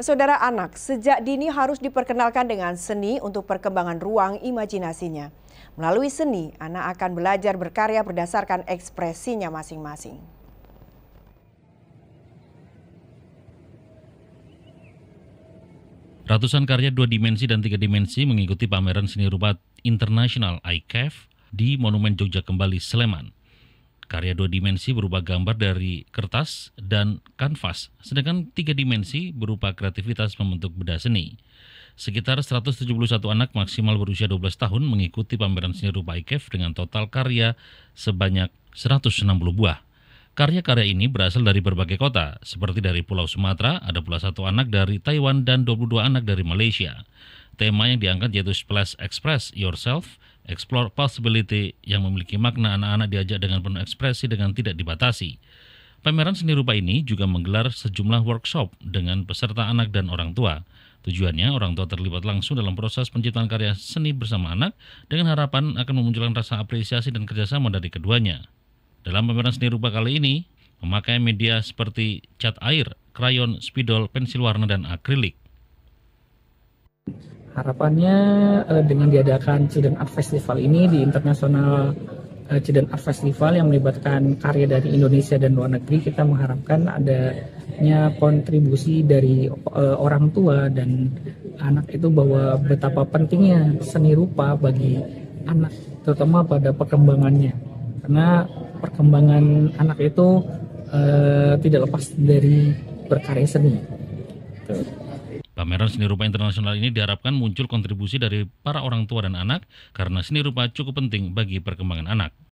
Saudara anak sejak dini harus diperkenalkan dengan seni untuk perkembangan ruang imajinasinya. Melalui seni, anak akan belajar berkarya berdasarkan ekspresinya masing-masing. Ratusan karya dua dimensi dan tiga dimensi mengikuti pameran seni rupa internasional ICAF di Monumen Jogja Kembali Sleman. Karya dua dimensi berupa gambar dari kertas dan kanvas, sedangkan tiga dimensi berupa kreativitas membentuk benda seni. Sekitar 171 anak maksimal berusia 12 tahun mengikuti pameran seni rupa IKEF dengan total karya sebanyak 160 buah. Karya-karya ini berasal dari berbagai kota, seperti dari Pulau Sumatera, ada pula satu anak dari Taiwan dan 22 anak dari Malaysia tema yang diangkat yaitu Splash Express Yourself, Explore Possibility yang memiliki makna anak-anak diajak dengan penuh ekspresi dengan tidak dibatasi. Pameran seni rupa ini juga menggelar sejumlah workshop dengan peserta anak dan orang tua. Tujuannya, orang tua terlibat langsung dalam proses penciptaan karya seni bersama anak dengan harapan akan memunculkan rasa apresiasi dan kerjasama dari keduanya. Dalam pameran seni rupa kali ini, memakai media seperti cat air, krayon, spidol, pensil warna, dan akrilik. Harapannya uh, dengan diadakan Children Art Festival ini di internasional uh, Children Art Festival yang melibatkan karya dari Indonesia dan luar negeri, kita mengharapkan adanya kontribusi dari uh, orang tua dan anak itu bahwa betapa pentingnya seni rupa bagi anak, terutama pada perkembangannya. Karena perkembangan anak itu uh, tidak lepas dari berkarya seni. Tuh. Pameran seni rupa internasional ini diharapkan muncul kontribusi dari para orang tua dan anak karena seni rupa cukup penting bagi perkembangan anak.